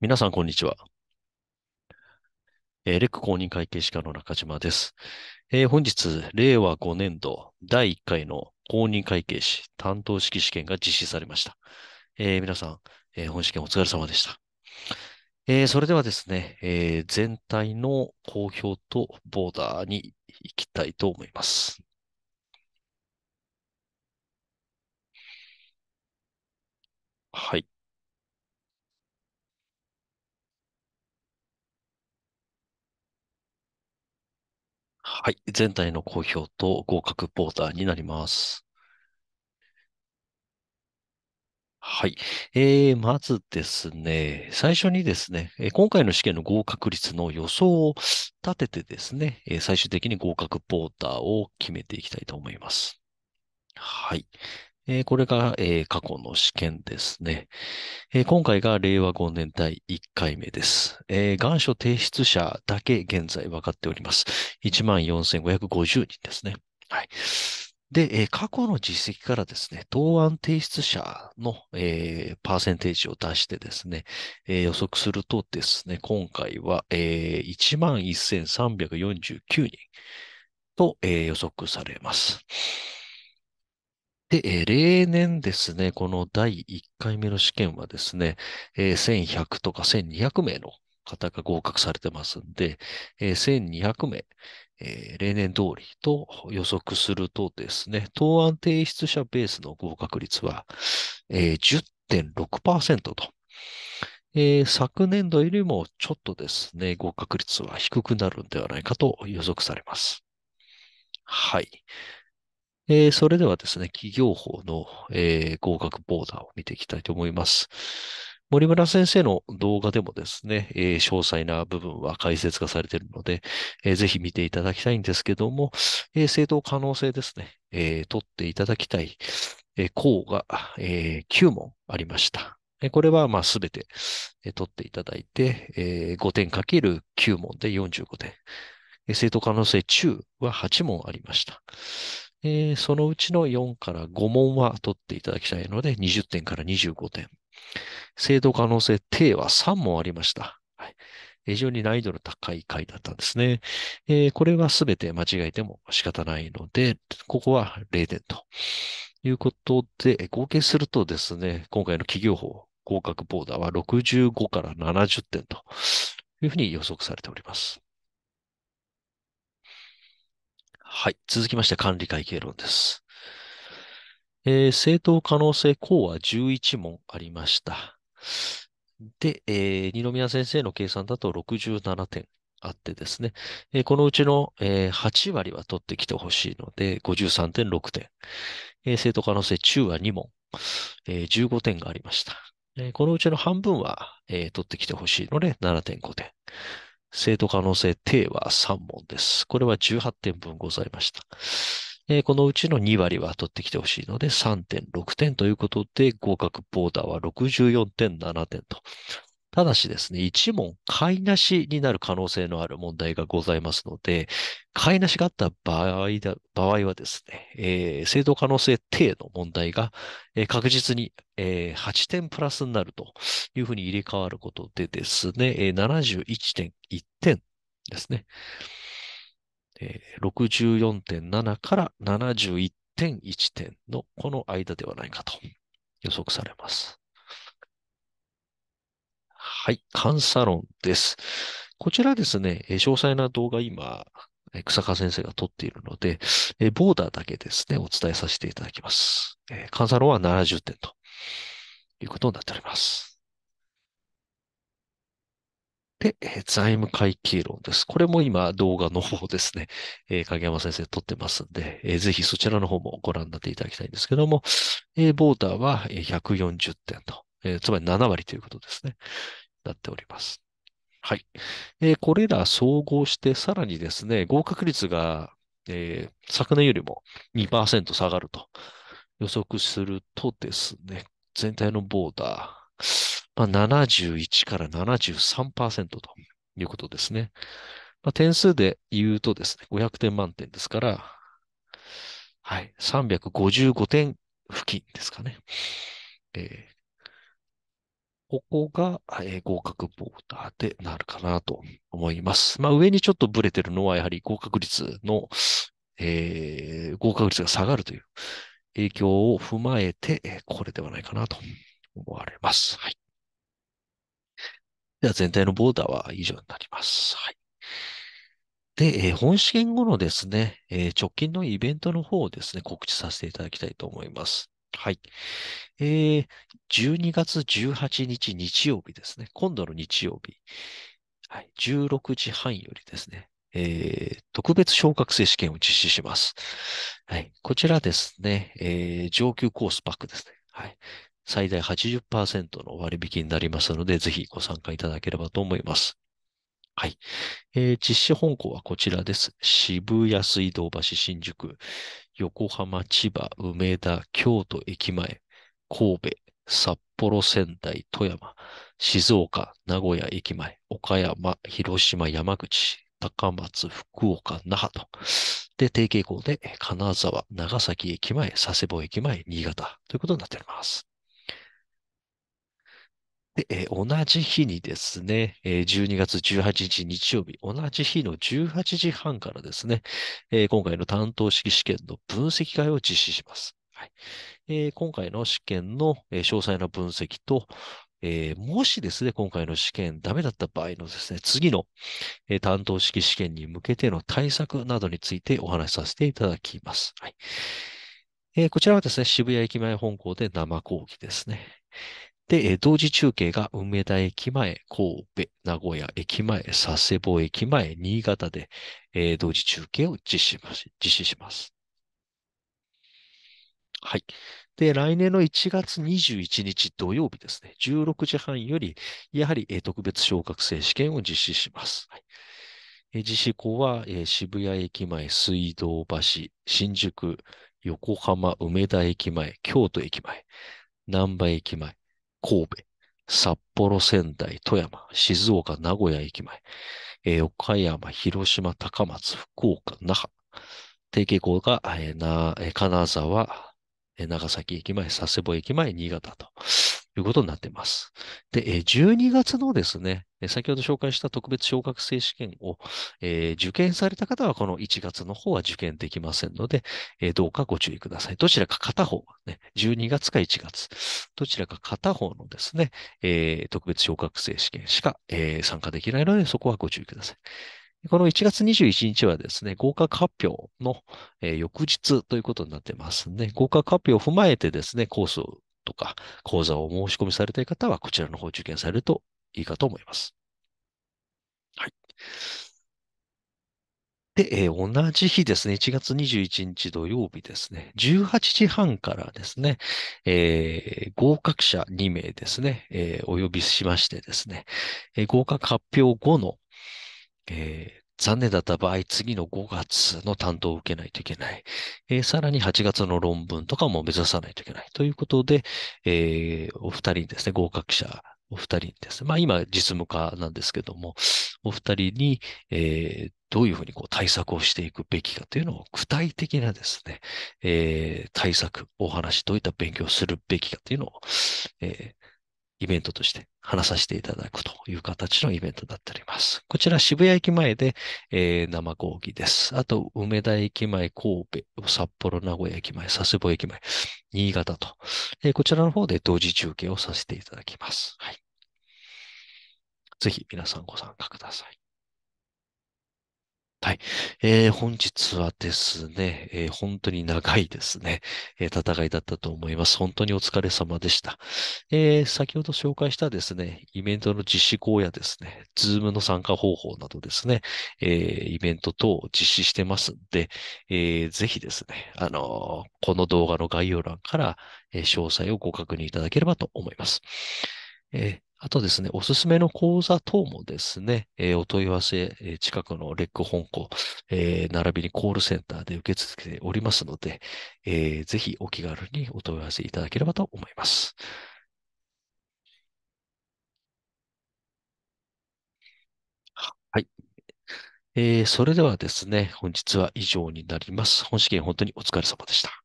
皆さん、こんにちは。えー、レック公認会計士課の中島です。えー、本日、令和5年度第1回の公認会計士担当式試験が実施されました。えー、皆さん、え本試験お疲れ様でした。えそれではですね、え全体の公表とボーダーに行きたいと思います。はい。はい、全体の好評と合格ポーターになります。はい。えー、まずですね、最初にですね、今回の試験の合格率の予想を立ててですね、最終的に合格ポーターを決めていきたいと思います。はい。えー、これが、えー、過去の試験ですね、えー、今回が令和5年第1回目です、えー。願書提出者だけ現在分かっております。14,550人ですね。はい。で、えー、過去の実績からですね、答案提出者の、えー、パーセンテージを出してですね、えー、予測するとですね、今回は、えー、11,349人と、えー、予測されます。で、え例年ですね、この第1回目の試験はですね、え1100とか1200名の方が合格されてますんで、え1200名、えー、例年通りと予測するとですね、答案提出者ベースの合格率は、えー、10.6%と、えー、昨年度よりもちょっとですね、合格率は低くなるんではないかと予測されます。はい。えー、それではですね、企業法の、えー、合格ボーダーを見ていきたいと思います。森村先生の動画でもですね、えー、詳細な部分は解説がされているので、えー、ぜひ見ていただきたいんですけども、えー、正当可能性ですね、えー、取っていただきたい、えー、項が、えー、9問ありました。これは、まあ、て、えー、取っていただいて、えー、5点かける9問で45点。正当可能性中は8問ありました。えー、そのうちの4から5問は取っていただきたいので、20点から25点。制度可能性定は3問ありました。はい、非常に難易度の高い回だったんですね。えー、これは全て間違えても仕方ないので、ここは0点ということで、合計するとですね、今回の企業法合格ボーダーは65から70点というふうに予測されております。はい。続きまして管理会計論です。えー、正当可能性項は11問ありました。で、えー、二宮先生の計算だと67点あってですね、えー、このうちの、えー、8割は取ってきてほしいので、53.6点。えー、正当可能性中は2問、えー、15点がありました。えー、このうちの半分は、えー、取ってきてほしいので、7.5点。生徒可能性定は3問です。これは18点分ございました。えー、このうちの2割は取ってきてほしいので3.6点ということで合格ボーダーは64.7点とただしですね、一問買いなしになる可能性のある問題がございますので、買いなしがあった場合だ場合はですね、えー、正当可能性定の問題が、えー、確実に、えー、8点プラスになるというふうに入れ替わることでですね、えー、71.1点ですね、えー、64.7から71.1点のこの間ではないかと予測されます。はい、監査論です。こちらですね、詳細な動画今、草川先生が撮っているので、ボーダーだけですね、お伝えさせていただきます。監査論は70点ということになっております。で、財務会計論です。これも今動画の方ですね、影山先生撮ってますんで、ぜひそちらの方もご覧になっていただきたいんですけども、ボーダーは140点と、つまり7割ということですね。なっております。はい。えー、これら総合して、さらにですね、合格率が、えー、昨年よりも2%下がると予測するとですね、全体のボーダー、まあ、71から73%ということですね。まあ、点数で言うとですね、500点満点ですから、はい、355点付近ですかね。えここが、えー、合格ボーダーでなるかなと思います。まあ、上にちょっとブレてるのは、やはり合格率の、えー、合格率が下がるという影響を踏まえて、えー、これではないかなと思われます。はい。では、全体のボーダーは以上になります。はい。で、えー、本試験後のですね、えー、直近のイベントの方をですね、告知させていただきたいと思います。はい。えー、12月18日日曜日ですね。今度の日曜日。はい、16時半よりですね、えー、特別昇格生試験を実施します。はい、こちらですね、えー、上級コースパックですね。はい、最大80%の割引になりますので、ぜひご参加いただければと思います。はい。えー、実施本校はこちらです。渋谷水道橋新宿。横浜、千葉、梅田、京都駅前、神戸、札幌、仙台、富山、静岡、名古屋駅前、岡山、広島、山口、高松、福岡、那覇と。で、定型校で金沢、長崎駅前、佐世保駅前、新潟ということになっております。で、え同じ日にですね、え12月18日日曜日、同じ日の18時半からですね、え今回の担当式試験の分析会を実施します。はいえー、今回の試験の、えー、詳細な分析と、えー、もしですね、今回の試験ダメだった場合のですね、次の、え担当式試験に向けての対策などについてお話しさせていただきます。はいえこちらはですね、渋谷駅前本校で生講義ですね。で、同時中継が梅田駅前、神戸、名古屋駅前、佐世保駅前、新潟で、えー、同時中継を実施します。はい。で、来年の1月21日土曜日ですね、16時半より、やはり、えー、特別小学生試験を実施します。はいえ実施校は、えー、渋谷駅前、水道橋、新宿、横浜、梅田駅前、京都駅前、南波駅前、神戸、札幌、仙台、富山、静岡、名古屋駅前、えー、岡山、広島、高松、福岡、那覇。提携校が、えー、な、えー、金沢、えー、長崎駅前、佐世保駅前、新潟とということになっています。で、12月のですね、先ほど紹介した特別小学生試験を、え受験された方は、この1月の方は受験できませんので、えどうかご注意ください。どちらか片方、ね、12月か1月、どちらか片方のですね、え特別小学生試験しか、え参加できないので、そこはご注意ください。この1月21日はですね、合格発表の、えー、翌日ということになってますね。合格発表を踏まえてですね、コースをとか、講座をお申し込みされたい方は、こちらの方を受験されるといいかと思います。はい。で、えー、同じ日ですね、1月21日土曜日ですね、18時半からですね、えー、合格者2名ですね、えー、お呼びしましてですね、合格発表後の、え残念だった場合、次の5月の担当を受けないといけない。えー、さらに8月の論文とかも目指さないといけない。ということで、えー、お二人ですね、合格者お二人ですね。まあ今、実務家なんですけども、お二人に、えー、どういうふうにこう対策をしていくべきかというのを具体的なですね、えー、対策、お話、どういった勉強をするべきかというのを、えー、イベントとして話させていただくという形のイベントになっております。こちら渋谷駅前で、えー、生講義です。あと、梅田駅前、神戸、札幌、名古屋駅前、佐世保駅前、新潟と、えー、こちらの方で同時中継をさせていただきます。はい。ぜひ皆さんご参加ください。はい。えー、本日はですね、えー、本当に長いですね、えー、戦いだったと思います。本当にお疲れ様でした。えー、先ほど紹介したですね、イベントの実施後やですね、ズームの参加方法などですね、えー、イベント等を実施してますんで、えー、ぜひですね、あのー、この動画の概要欄から、えー、詳細をご確認いただければと思います。えーあとですね、おすすめの講座等もですね、えー、お問い合わせ、えー、近くのレック本校、えー、並びにコールセンターで受け付けておりますので、えー、ぜひお気軽にお問い合わせいただければと思います。はい。えー、それではですね、本日は以上になります。本試験本当にお疲れ様でした。